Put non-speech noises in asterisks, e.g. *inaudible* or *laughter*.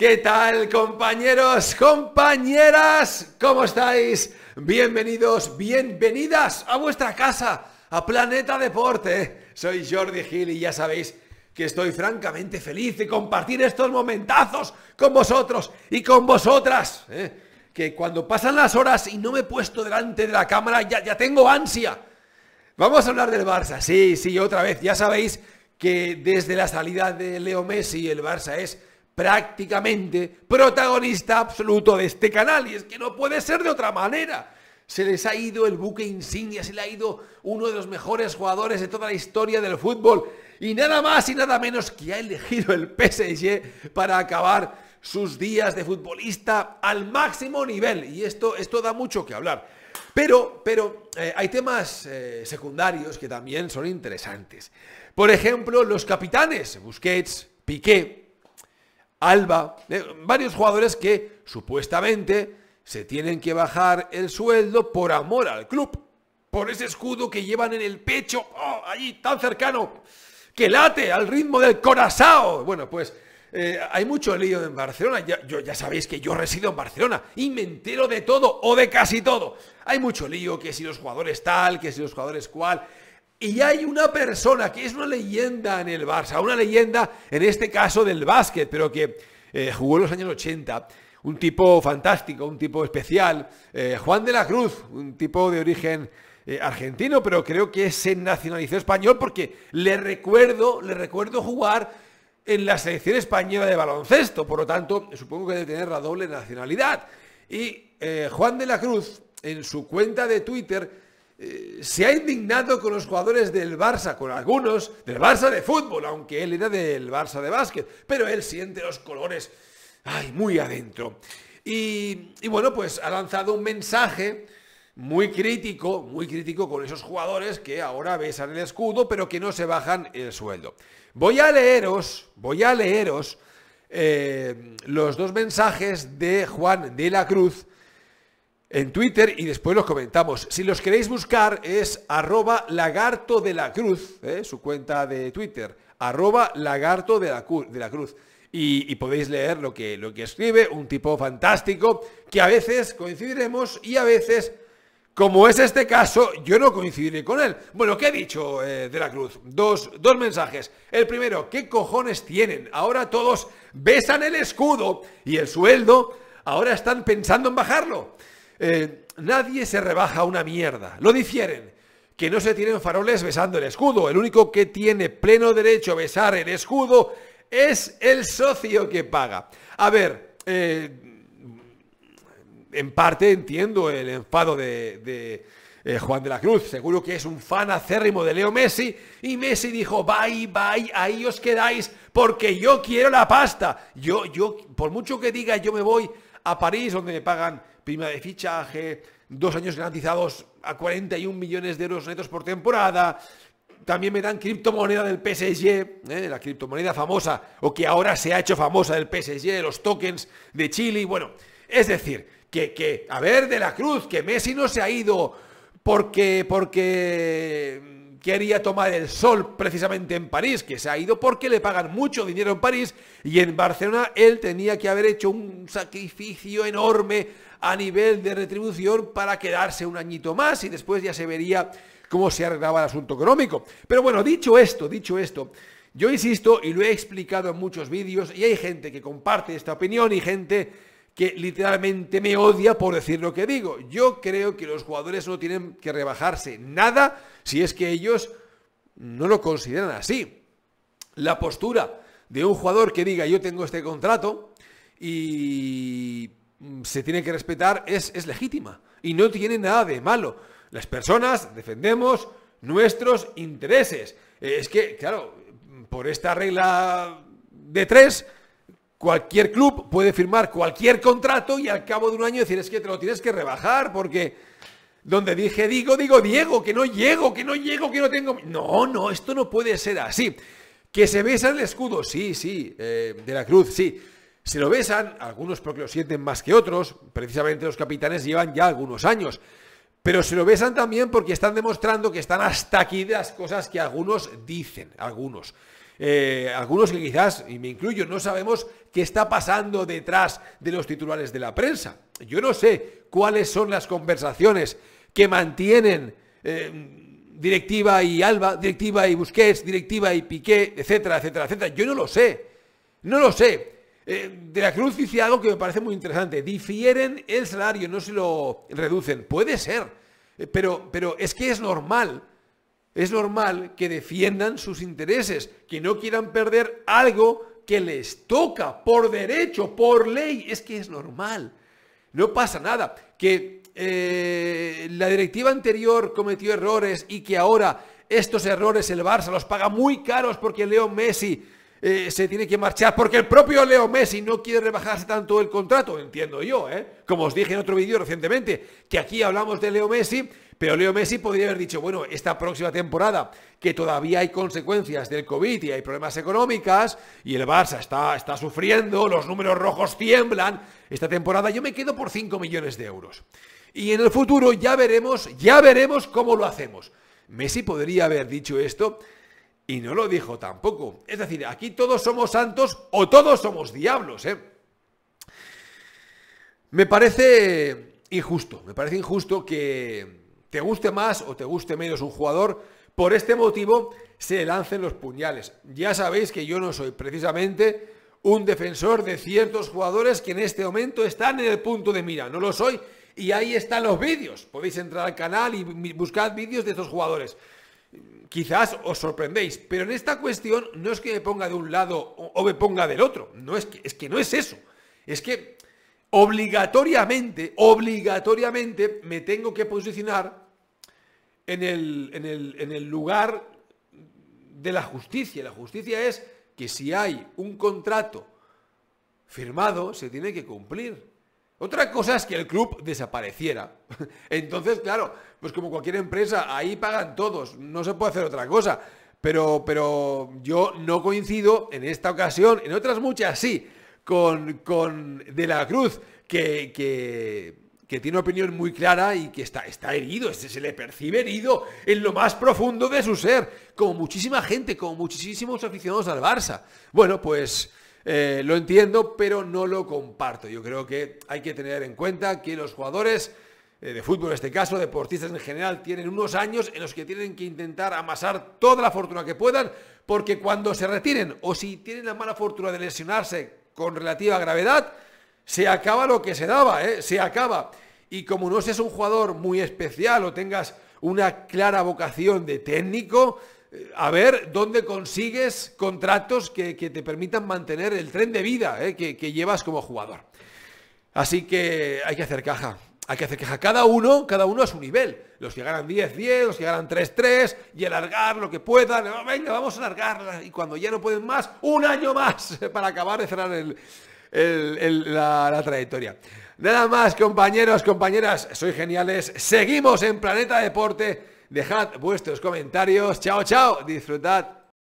¿Qué tal compañeros, compañeras? ¿Cómo estáis? Bienvenidos, bienvenidas a vuestra casa, a Planeta Deporte. Soy Jordi Gil y ya sabéis que estoy francamente feliz de compartir estos momentazos con vosotros y con vosotras. ¿eh? Que cuando pasan las horas y no me he puesto delante de la cámara, ya, ya tengo ansia. Vamos a hablar del Barça, sí, sí, otra vez. Ya sabéis que desde la salida de Leo Messi el Barça es prácticamente protagonista absoluto de este canal. Y es que no puede ser de otra manera. Se les ha ido el buque insignia, se le ha ido uno de los mejores jugadores de toda la historia del fútbol. Y nada más y nada menos que ha elegido el PSG para acabar sus días de futbolista al máximo nivel. Y esto, da mucho que hablar. Pero, pero eh, hay temas eh, secundarios que también son interesantes. Por ejemplo, los capitanes, Busquets, Piqué, Alba, varios jugadores que supuestamente se tienen que bajar el sueldo por amor al club, por ese escudo que llevan en el pecho, oh, allí tan cercano, que late al ritmo del corazao. Bueno, pues eh, hay mucho lío en Barcelona. yo, ya sabéis que yo resido en Barcelona y me entero de todo o de casi todo. Hay mucho lío, que si los jugadores tal, que si los jugadores cual. Y hay una persona que es una leyenda en el Barça, una leyenda en este caso del básquet, pero que eh, jugó en los años 80. Un tipo fantástico, un tipo especial. Eh, Juan de la Cruz, un tipo de origen eh, argentino, pero creo que se nacionalizó español porque le recuerdo, le recuerdo jugar en la selección española de baloncesto. Por lo tanto, supongo que debe tener la doble nacionalidad. Y Juan de la Cruz, en su cuenta de Twitter, eh, se ha indignado con los jugadores del Barça, con algunos del Barça de fútbol, aunque él era del Barça de básquet, pero él siente los colores muy adentro. Y, bueno, pues ha lanzado un mensaje muy crítico, muy crítico con esos jugadores que ahora besan el escudo, pero que no se bajan el sueldo. Voy a leeros, voy a leeros eh, los dos mensajes de Juan de la Cruz, en Twitter y después los comentamos. Si los queréis buscar es arroba lagarto de la cruz, ¿eh? su cuenta de Twitter, arroba lagarto de la, la cruz. Y, podéis leer lo que, lo que escribe, un tipo fantástico, que a veces coincidiremos y a veces, como es este caso, yo no coincidiré con él. Bueno, ¿qué ha dicho eh, de la cruz? Dos, dos mensajes. El primero, ¿qué cojones tienen? Ahora todos besan el escudo y el sueldo, ahora están pensando en bajarlo. Eh, nadie se rebaja una mierda. Lo difieren. Que no se tienen faroles besando el escudo. El único que tiene pleno derecho a besar el escudo es el socio que paga. A ver, eh, en parte entiendo el enfado de, eh, Juan de la Cruz. Seguro que es un fan acérrimo de Leo Messi. Y Messi dijo, bye, bye, ahí os quedáis porque yo quiero la pasta. Yo, yo, por mucho que diga, yo me voy a París donde me pagan prima de fichaje, dos años garantizados a 41 millones de euros netos por temporada. También me dan criptomoneda del PSG, ¿eh? la criptomoneda famosa, o que ahora se ha hecho famosa del PSG, de los tokens de Chile. Bueno, es decir, que, a ver, de la cruz, que Messi no se ha ido porque, porque quería tomar el sol precisamente en París, que se ha ido porque le pagan mucho dinero en París y en Barcelona él tenía que haber hecho un sacrificio enorme a nivel de retribución para quedarse un añito más y después ya se vería cómo se arreglaba el asunto económico. Pero bueno, dicho esto, dicho esto, yo insisto y lo he explicado en muchos vídeos y hay gente que comparte esta opinión y gente que literalmente me odia por decir lo que digo. Yo creo que los jugadores no tienen que rebajarse nada si es que ellos no lo consideran así. La postura de un jugador que diga yo tengo este contrato y mm, se tiene que respetar es, es legítima y no tiene nada de malo. Las personas defendemos nuestros intereses. Es que, claro, por esta regla de tres, Cualquier club puede firmar cualquier contrato y al cabo de un año decir, es que te lo tienes que rebajar porque donde dije digo, digo Diego, que no llego, que no llego, que no tengo... No, no, esto no puede ser así. Que se besan el escudo, sí, sí, eh, de la cruz, sí. Se lo besan, algunos porque lo sienten más que otros, precisamente los capitanes llevan ya algunos años, pero se lo besan también porque están demostrando que están hasta aquí las cosas que algunos dicen, algunos. Eh, algunos que quizás, y me incluyo, no sabemos qué está pasando detrás de los titulares de la prensa. Yo no sé cuáles son las conversaciones que mantienen eh, directiva y Alba, directiva y Busquets, directiva y Piqué, etcétera, etcétera, etcétera. Yo no lo sé. No lo sé. Eh, de la Cruz dice algo que me parece muy interesante. Difieren el salario, no se lo reducen. Puede ser. Pero, pero es que es normal es normal que defiendan sus intereses, que no quieran perder algo que les toca por derecho, por ley. Es que es normal. No pasa nada. Que eh, la directiva anterior cometió errores y que ahora estos errores el Barça los paga muy caros porque Leo Messi eh, se tiene que marchar, porque el propio Leo Messi no quiere rebajarse tanto el contrato, entiendo yo, ¿eh? Como os dije en otro vídeo recientemente, que aquí hablamos de Leo Messi pero Leo Messi podría haber dicho, bueno, esta próxima temporada, que todavía hay consecuencias del COVID y hay problemas económicas, y el Barça está, está sufriendo, los números rojos tiemblan, esta temporada yo me quedo por 5 millones de euros. Y en el futuro ya veremos, ya veremos cómo lo hacemos. Messi podría haber dicho esto y no lo dijo tampoco. Es decir, aquí todos somos santos o todos somos diablos, ¿eh? Me parece injusto, me parece injusto que te guste más o te guste menos un jugador, por este motivo se lancen los puñales. Ya sabéis que yo no soy precisamente un defensor de ciertos jugadores que en este momento están en el punto de mira, no lo soy, y ahí están los vídeos. Podéis entrar al canal y buscar vídeos de estos jugadores. Quizás os sorprendéis, pero en esta cuestión no es que me ponga de un lado o me ponga del otro, no es que, es que no es eso. Es que obligatoriamente, obligatoriamente me tengo que posicionar en el, lugar de la justicia. La justicia es que si hay un contrato firmado, se tiene que cumplir. Otra cosa es que el club desapareciera. *laughs* Entonces, claro, pues como cualquier empresa, ahí pagan todos, no se puede hacer otra cosa. Pero, pero yo no coincido en esta ocasión, en otras muchas sí, con, con De la Cruz, que, que, tiene una opinión muy clara y que está, está herido, se, se le percibe herido en lo más profundo de su ser, como muchísima gente, como muchísimos aficionados al Barça. Bueno, pues... Eh, lo entiendo, pero no lo comparto. Yo creo que hay que tener en cuenta que los jugadores eh, de fútbol, en este caso, deportistas en general, tienen unos años en los que tienen que intentar amasar toda la fortuna que puedan, porque cuando se retiren o si tienen la mala fortuna de lesionarse con relativa gravedad, se acaba lo que se daba, ¿eh? se acaba. Y como no seas un jugador muy especial o tengas una clara vocación de técnico, eh, a ver dónde consigues contratos que, te permitan mantener el tren de vida ¿eh? que llevas como jugador. Así que hay que hacer caja hay que hacer queja cada uno, cada uno a su nivel. Los que ganan 10, 10, los que ganan 3, 3, y alargar lo que puedan. venga, vamos a alargar. Y cuando ya no pueden más, un año más *laughs* para acabar de cerrar la, la trayectoria. Nada más, compañeros, compañeras, soy geniales. Seguimos en Planeta Deporte. Dejad vuestros comentarios. Chao, chao. Disfrutad.